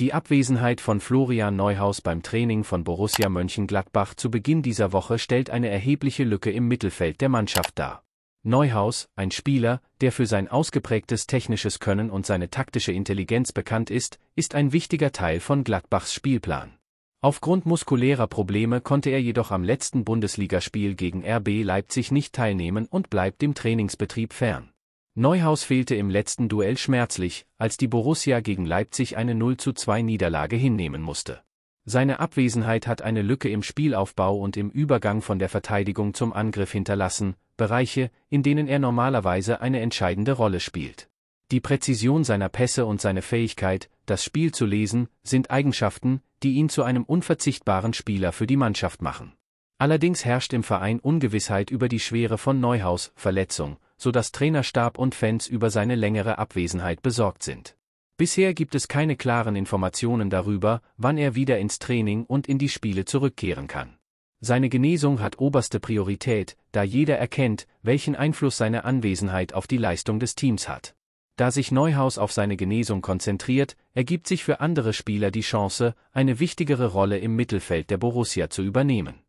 Die Abwesenheit von Florian Neuhaus beim Training von Borussia Mönchengladbach zu Beginn dieser Woche stellt eine erhebliche Lücke im Mittelfeld der Mannschaft dar. Neuhaus, ein Spieler, der für sein ausgeprägtes technisches Können und seine taktische Intelligenz bekannt ist, ist ein wichtiger Teil von Gladbachs Spielplan. Aufgrund muskulärer Probleme konnte er jedoch am letzten Bundesligaspiel gegen RB Leipzig nicht teilnehmen und bleibt dem Trainingsbetrieb fern. Neuhaus fehlte im letzten Duell schmerzlich, als die Borussia gegen Leipzig eine 0:2 Niederlage hinnehmen musste. Seine Abwesenheit hat eine Lücke im Spielaufbau und im Übergang von der Verteidigung zum Angriff hinterlassen, Bereiche, in denen er normalerweise eine entscheidende Rolle spielt. Die Präzision seiner Pässe und seine Fähigkeit, das Spiel zu lesen, sind Eigenschaften, die ihn zu einem unverzichtbaren Spieler für die Mannschaft machen. Allerdings herrscht im Verein Ungewissheit über die Schwere von Neuhaus Verletzung, so dass Trainerstab und Fans über seine längere Abwesenheit besorgt sind. Bisher gibt es keine klaren Informationen darüber, wann er wieder ins Training und in die Spiele zurückkehren kann. Seine Genesung hat oberste Priorität, da jeder erkennt, welchen Einfluss seine Anwesenheit auf die Leistung des Teams hat. Da sich Neuhaus auf seine Genesung konzentriert, ergibt sich für andere Spieler die Chance, eine wichtigere Rolle im Mittelfeld der Borussia zu übernehmen.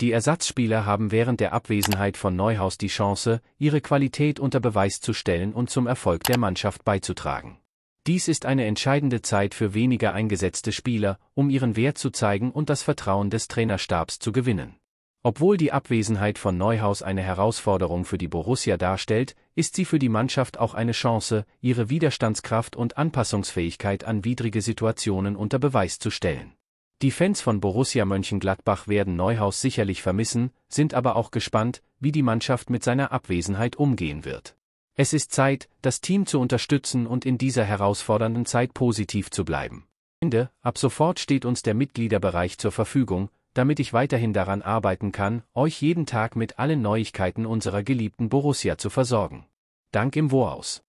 Die Ersatzspieler haben während der Abwesenheit von Neuhaus die Chance, ihre Qualität unter Beweis zu stellen und zum Erfolg der Mannschaft beizutragen. Dies ist eine entscheidende Zeit für weniger eingesetzte Spieler, um ihren Wert zu zeigen und das Vertrauen des Trainerstabs zu gewinnen. Obwohl die Abwesenheit von Neuhaus eine Herausforderung für die Borussia darstellt, ist sie für die Mannschaft auch eine Chance, ihre Widerstandskraft und Anpassungsfähigkeit an widrige Situationen unter Beweis zu stellen. Die Fans von Borussia Mönchengladbach werden Neuhaus sicherlich vermissen, sind aber auch gespannt, wie die Mannschaft mit seiner Abwesenheit umgehen wird. Es ist Zeit, das Team zu unterstützen und in dieser herausfordernden Zeit positiv zu bleiben. Ende, ab sofort steht uns der Mitgliederbereich zur Verfügung, damit ich weiterhin daran arbeiten kann, euch jeden Tag mit allen Neuigkeiten unserer geliebten Borussia zu versorgen. Dank im Voraus.